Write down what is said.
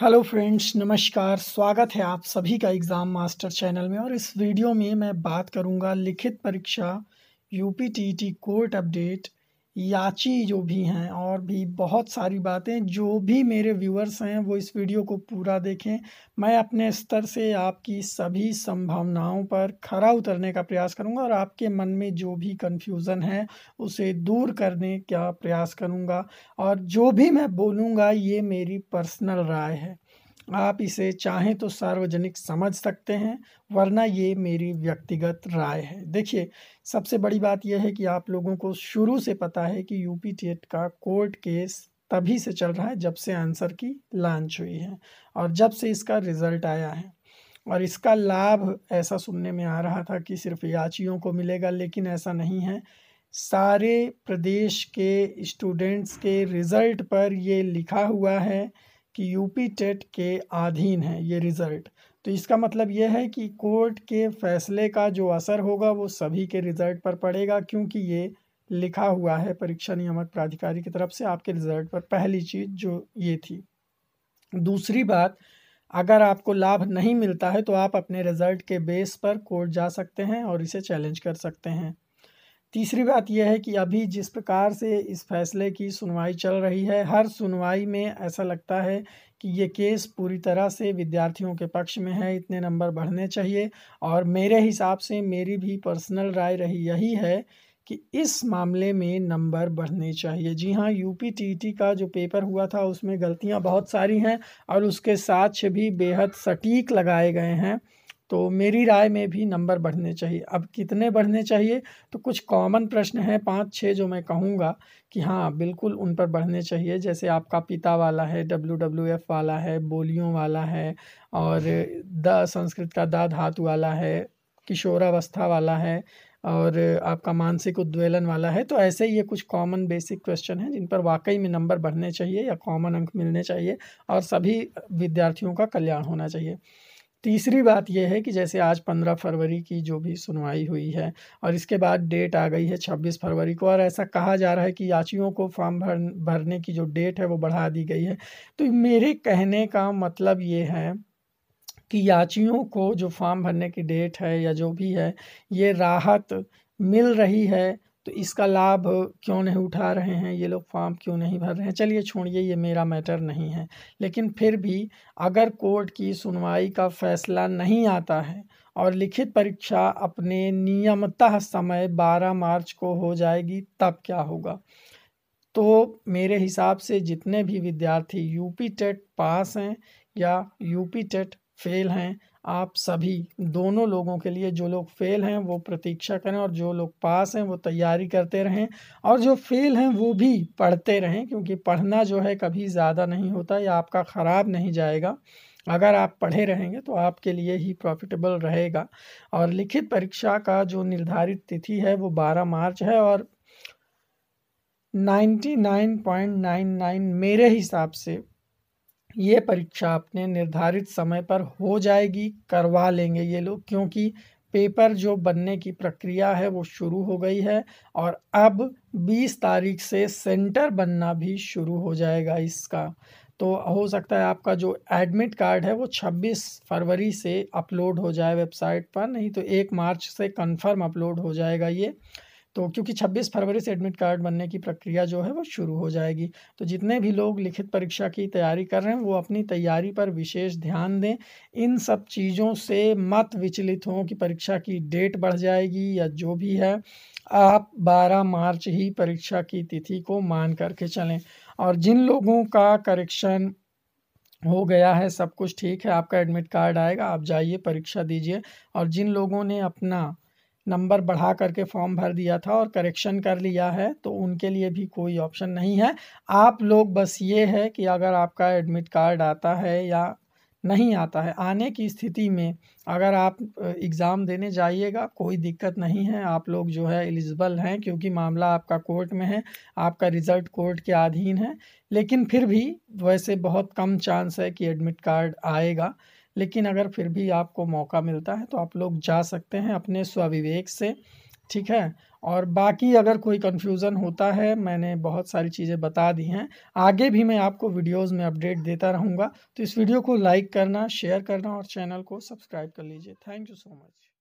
hello friends नमस्कार स्वागत है आप सभी का एग्ज़ाम मास्टर चैनल में और इस वीडियो में मैं बात करूंगा लिखित परीक्षा यूपी टीईटी कोर्ट अपडेट याची जो भी हैं और भी बहुत सारी बातें जो भी मेरे व्यूअर्स हैं वो इस वीडियो को पूरा देखें मैं अपने स्तर से आपकी सभी संभावनाओं पर खरा उतरने का प्रयास करूंगा और आपके मन में जो भी कन्फ्यूज़न है उसे दूर करने का प्रयास करूंगा और जो भी मैं बोलूंगा ये मेरी पर्सनल राय है आप इसे चाहें तो सार्वजनिक समझ सकते हैं वरना ये मेरी व्यक्तिगत राय है देखिए सबसे बड़ी बात यह है कि आप लोगों को शुरू से पता है कि यूपी टेट का कोर्ट केस तभी से चल रहा है जब से आंसर की लॉन्च हुई है और जब से इसका रिजल्ट आया है और इसका लाभ ऐसा सुनने में आ रहा था कि सिर्फ याचियों को मिलेगा लेकिन ऐसा नहीं है सारे प्रदेश के स्टूडेंट्स के रिज़ल्ट पर ये लिखा हुआ है कि यूपी टेट के अधीन है ये रिज़ल्ट तो इसका मतलब यह है कि कोर्ट के फैसले का जो असर होगा वो सभी के रिज़ल्ट पर पड़ेगा क्योंकि ये लिखा हुआ है परीक्षा नियामक प्राधिकारी की तरफ से आपके रिज़ल्ट पर पहली चीज़ जो ये थी दूसरी बात अगर आपको लाभ नहीं मिलता है तो आप अपने रिज़ल्ट के बेस पर कोर्ट जा सकते हैं और इसे चैलेंज कर सकते हैं तीसरी बात यह है कि अभी जिस प्रकार से इस फैसले की सुनवाई चल रही है हर सुनवाई में ऐसा लगता है कि ये केस पूरी तरह से विद्यार्थियों के पक्ष में है इतने नंबर बढ़ने चाहिए और मेरे हिसाब से मेरी भी पर्सनल राय रही यही है कि इस मामले में नंबर बढ़ने चाहिए जी हाँ यू टीईटी e का जो पेपर हुआ था उसमें गलतियाँ बहुत सारी हैं और उसके साक्ष भी बेहद सटीक लगाए गए हैं तो मेरी राय में भी नंबर बढ़ने चाहिए अब कितने बढ़ने चाहिए तो कुछ कॉमन प्रश्न हैं पाँच छः जो मैं कहूँगा कि हाँ बिल्कुल उन पर बढ़ने चाहिए जैसे आपका पिता वाला है डब्ल्यू डब्ल्यू एफ वाला है बोलियों वाला है और द संस्कृत का दा धातु वाला है किशोरावस्था वाला है और आपका मानसिक उद्वेलन वाला है तो ऐसे ही ये कुछ कॉमन बेसिक क्वेश्चन हैं जिन पर वाकई में नंबर बढ़ने चाहिए या कॉमन अंक मिलने चाहिए और सभी विद्यार्थियों का कल्याण होना चाहिए तीसरी बात यह है कि जैसे आज पंद्रह फरवरी की जो भी सुनवाई हुई है और इसके बाद डेट आ गई है छब्बीस फरवरी को और ऐसा कहा जा रहा है कि याचियों को फॉर्म भर भरने की जो डेट है वो बढ़ा दी गई है तो मेरे कहने का मतलब ये है कि याचियों को जो फॉर्म भरने की डेट है या जो भी है ये राहत मिल रही है तो इसका लाभ क्यों नहीं उठा रहे हैं ये लोग फॉर्म क्यों नहीं भर रहे हैं चलिए छोड़िए ये मेरा मैटर नहीं है लेकिन फिर भी अगर कोर्ट की सुनवाई का फैसला नहीं आता है और लिखित परीक्षा अपने नियमतः समय 12 मार्च को हो जाएगी तब क्या होगा तो मेरे हिसाब से जितने भी विद्यार्थी यूपी टेट पास हैं या यूपी टेट फेल हैं आप सभी दोनों लोगों के लिए जो लोग फेल हैं वो प्रतीक्षा करें और जो लोग पास हैं वो तैयारी करते रहें और जो फेल हैं वो भी पढ़ते रहें क्योंकि पढ़ना जो है कभी ज़्यादा नहीं होता या आपका ख़राब नहीं जाएगा अगर आप पढ़े रहेंगे तो आपके लिए ही प्रॉफिटेबल रहेगा और लिखित परीक्षा का जो निर्धारित तिथि है वो बारह मार्च है और ninety nine point nine nine मेरे हिसाब से ये परीक्षा अपने निर्धारित समय पर हो जाएगी करवा लेंगे ये लोग क्योंकि पेपर जो बनने की प्रक्रिया है वो शुरू हो गई है और अब 20 तारीख से सेंटर बनना भी शुरू हो जाएगा इसका तो हो सकता है आपका जो एडमिट कार्ड है वो 26 फरवरी से अपलोड हो जाए वेबसाइट पर नहीं तो एक मार्च से कंफर्म अपलोड हो जाएगा ये तो क्योंकि 26 फरवरी से एडमिट कार्ड बनने की प्रक्रिया जो है वो शुरू हो जाएगी तो जितने भी लोग लिखित परीक्षा की तैयारी कर रहे हैं वो अपनी तैयारी पर विशेष ध्यान दें इन सब चीज़ों से मत विचलित हों कि परीक्षा की डेट बढ़ जाएगी या जो भी है आप 12 मार्च ही परीक्षा की तिथि को मान करके चलें और जिन लोगों का करेक्शन हो गया है सब कुछ ठीक है आपका एडमिट कार्ड आएगा आप जाइए परीक्षा दीजिए और जिन लोगों ने अपना नंबर बढ़ा करके फॉर्म भर दिया था और करेक्शन कर लिया है तो उनके लिए भी कोई ऑप्शन नहीं है आप लोग बस ये है कि अगर आपका एडमिट कार्ड आता है या नहीं आता है आने की स्थिति में अगर आप एग्ज़ाम देने जाइएगा कोई दिक्कत नहीं है आप लोग जो है एलिजिबल हैं क्योंकि मामला आपका कोर्ट में है आपका रिज़ल्ट कोर्ट के अधीन है लेकिन फिर भी वैसे बहुत कम चांस है कि एडमिट कार्ड आएगा लेकिन अगर फिर भी आपको मौका मिलता है तो आप लोग जा सकते हैं अपने स्वविवेक से ठीक है और बाकी अगर कोई कन्फ्यूज़न होता है मैंने बहुत सारी चीज़ें बता दी हैं आगे भी मैं आपको वीडियोस में अपडेट देता रहूँगा तो इस वीडियो को लाइक करना शेयर करना और चैनल को सब्सक्राइब कर लीजिए थैंक यू सो मच